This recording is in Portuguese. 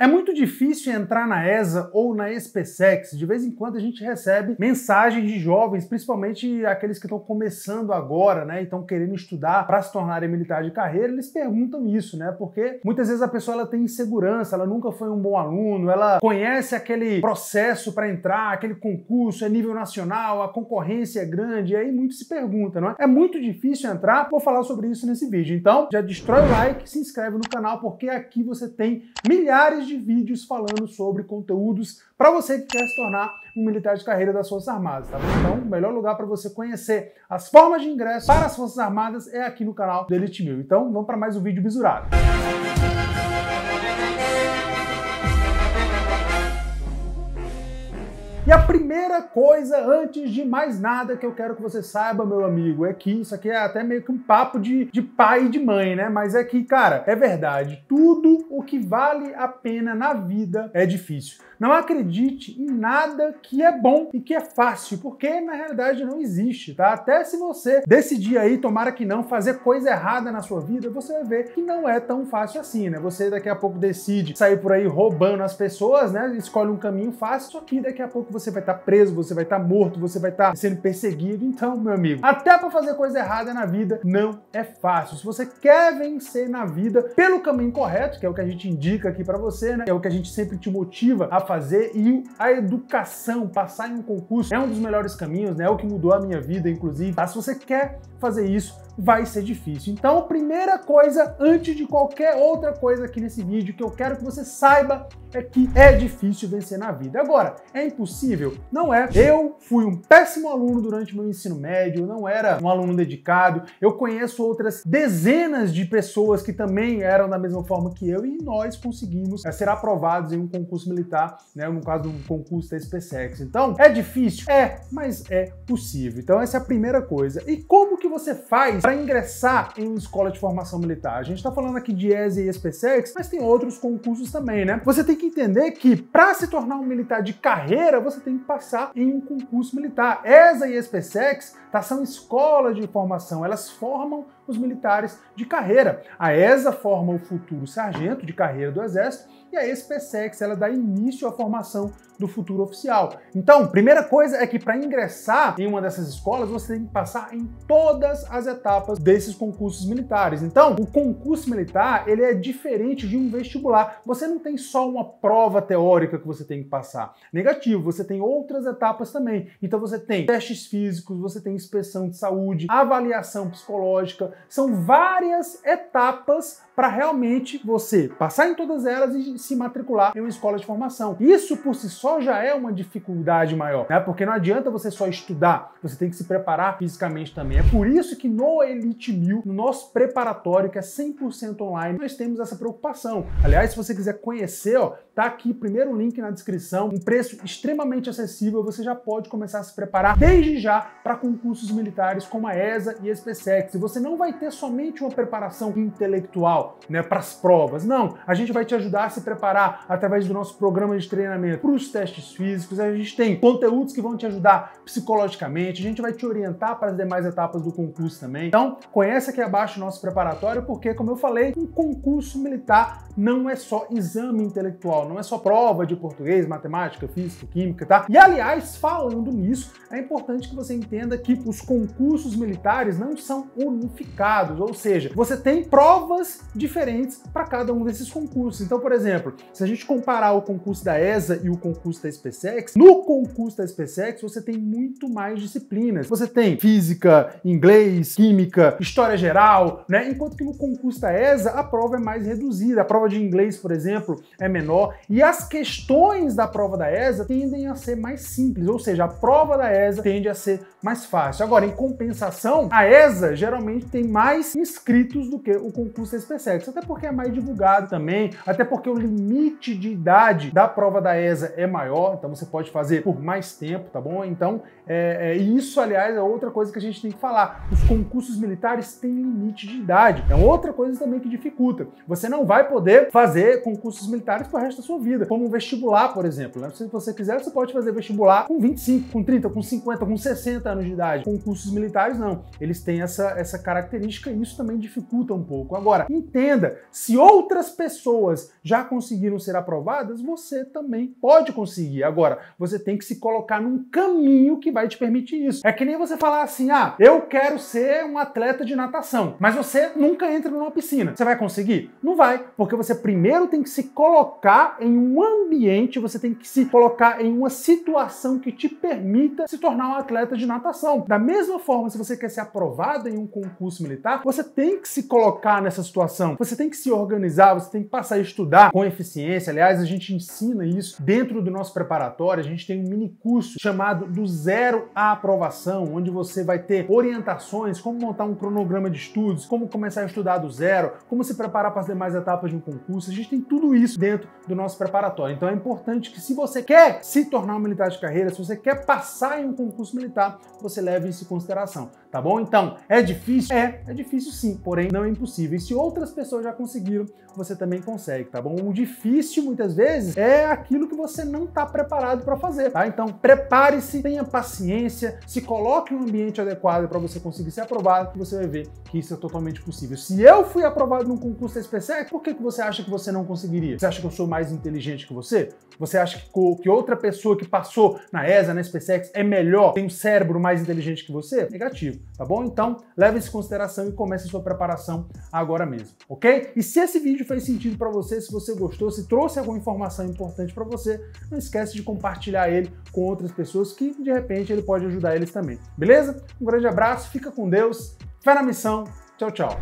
É muito difícil entrar na ESA ou na SpaceX. De vez em quando a gente recebe mensagens de jovens, principalmente aqueles que estão começando agora, né, e estão querendo estudar para se tornarem militar de carreira, eles perguntam isso, né? Porque muitas vezes a pessoa ela tem insegurança, ela nunca foi um bom aluno, ela conhece aquele processo para entrar, aquele concurso é nível nacional, a concorrência é grande, e aí muito se pergunta, não é? É muito difícil entrar. Vou falar sobre isso nesse vídeo. Então, já destrói o like, se inscreve no canal porque aqui você tem milhares de de vídeos falando sobre conteúdos para você que quer se tornar um militar de carreira das Forças Armadas, tá bom? Então, o melhor lugar para você conhecer as formas de ingresso para as Forças Armadas é aqui no canal do Elite Mil. Então, vamos para mais um vídeo bisurado. Música E a primeira coisa, antes de mais nada, que eu quero que você saiba, meu amigo, é que isso aqui é até meio que um papo de, de pai e de mãe, né? Mas é que, cara, é verdade. Tudo o que vale a pena na vida é difícil. Não acredite em nada que é bom e que é fácil, porque na realidade não existe, tá? Até se você decidir aí, tomara que não, fazer coisa errada na sua vida, você vai ver que não é tão fácil assim, né? Você daqui a pouco decide sair por aí roubando as pessoas, né? Escolhe um caminho fácil, só que daqui a pouco você vai estar tá preso, você vai estar tá morto, você vai estar tá sendo perseguido. Então, meu amigo, até para fazer coisa errada na vida não é fácil. Se você quer vencer na vida pelo caminho correto, que é o que a gente indica aqui para você, né? É o que a gente sempre te motiva a fazer e a educação, passar em um concurso, é um dos melhores caminhos, né? É o que mudou a minha vida, inclusive. Tá? Se você quer fazer isso, vai ser difícil. Então, primeira coisa, antes de qualquer outra coisa aqui nesse vídeo, que eu quero que você saiba é que é difícil vencer na vida. Agora, é impossível? Não é. Eu fui um péssimo aluno durante meu ensino médio, não era um aluno dedicado. Eu conheço outras dezenas de pessoas que também eram da mesma forma que eu e nós conseguimos é, ser aprovados em um concurso militar, né, no caso do um concurso da SpaceX. Então, é difícil? É, mas é possível. Então, essa é a primeira coisa. E como que você faz para ingressar em uma escola de formação militar. A gente está falando aqui de ESE e SPSEX, mas tem outros concursos também, né? Você tem que entender que para se tornar um militar de carreira, você tem que passar em um concurso militar. ESA e SPSEX tá, são escolas de formação, elas formam os militares de carreira. A ESA forma o futuro sargento de carreira do Exército e a SPSEX ela dá início à formação do futuro oficial. Então, primeira coisa é que para ingressar em uma dessas escolas, você tem que passar em todas as etapas etapas desses concursos militares. Então, o concurso militar, ele é diferente de um vestibular. Você não tem só uma prova teórica que você tem que passar. Negativo, você tem outras etapas também. Então você tem testes físicos, você tem inspeção de saúde, avaliação psicológica, são várias etapas para realmente você passar em todas elas e se matricular em uma escola de formação. Isso por si só já é uma dificuldade maior, né? Porque não adianta você só estudar, você tem que se preparar fisicamente também. É por isso que no Elite Mil, no nosso preparatório que é 100% online, nós temos essa preocupação. Aliás, se você quiser conhecer, ó, tá aqui primeiro link na descrição, um preço extremamente acessível, você já pode começar a se preparar desde já para concursos militares como a ESA e a SpaceX. E você não vai ter somente uma preparação intelectual, né, para as provas. Não, a gente vai te ajudar a se preparar através do nosso programa de treinamento para os testes físicos. A gente tem conteúdos que vão te ajudar psicologicamente, a gente vai te orientar para as demais etapas do concurso também. Então, conhece aqui abaixo o nosso preparatório, porque, como eu falei, um concurso militar não é só exame intelectual, não é só prova de português, matemática, física, química, tá? E, aliás, falando nisso, é importante que você entenda que os concursos militares não são unificados, ou seja, você tem provas diferentes para cada um desses concursos. Então, por exemplo, se a gente comparar o concurso da ESA e o concurso da SpaceX, no concurso da SpaceX você tem muito mais disciplinas. Você tem física, inglês, química, história geral, né? Enquanto que no concurso da ESA a prova é mais reduzida. A prova de inglês, por exemplo, é menor e as questões da prova da ESA tendem a ser mais simples, ou seja, a prova da ESA tende a ser mais fácil. Agora, em compensação, a ESA geralmente tem mais inscritos do que o concurso da SpaceX sexo, até porque é mais divulgado também, até porque o limite de idade da prova da ESA é maior, então você pode fazer por mais tempo, tá bom? Então, é, é, isso, aliás, é outra coisa que a gente tem que falar. Os concursos militares têm limite de idade. É outra coisa também que dificulta. Você não vai poder fazer concursos militares pro resto da sua vida, como um vestibular, por exemplo. Né? Se você quiser, você pode fazer vestibular com 25, com 30, com 50, com 60 anos de idade. Concursos militares, não. Eles têm essa, essa característica e isso também dificulta um pouco. Agora, em Entenda, se outras pessoas já conseguiram ser aprovadas, você também pode conseguir. Agora, você tem que se colocar num caminho que vai te permitir isso. É que nem você falar assim: ah, eu quero ser um atleta de natação, mas você nunca entra numa piscina. Você vai conseguir? Não vai, porque você primeiro tem que se colocar em um ambiente, você tem que se colocar em uma situação que te permita se tornar um atleta de natação. Da mesma forma, se você quer ser aprovado em um concurso militar, você tem que se colocar nessa situação você tem que se organizar, você tem que passar a estudar com eficiência. Aliás, a gente ensina isso dentro do nosso preparatório. A gente tem um mini curso chamado Do Zero à Aprovação, onde você vai ter orientações como montar um cronograma de estudos, como começar a estudar do zero, como se preparar para as demais etapas de um concurso. A gente tem tudo isso dentro do nosso preparatório. Então é importante que se você quer se tornar um militar de carreira, se você quer passar em um concurso militar, você leve isso em consideração, tá bom? Então, é difícil? É, é difícil sim, porém não é impossível. E se outras outras pessoas já conseguiram, você também consegue, tá bom? O difícil muitas vezes é aquilo que você não está preparado para fazer, tá? Então prepare-se, tenha paciência, se coloque em um ambiente adequado para você conseguir ser aprovado, que você vai ver que isso é totalmente possível. Se eu fui aprovado num concurso da SPSEC, por que, que você acha que você não conseguiria? Você acha que eu sou mais inteligente que você? Você acha que, que outra pessoa que passou na ESA, na SPSEX, é melhor, tem um cérebro mais inteligente que você? Negativo, tá bom? Então, leve isso em consideração e comece a sua preparação agora mesmo ok? E se esse vídeo fez sentido para você, se você gostou, se trouxe alguma informação importante para você, não esquece de compartilhar ele com outras pessoas que de repente ele pode ajudar eles também, beleza? Um grande abraço, fica com Deus, fé na missão, tchau, tchau.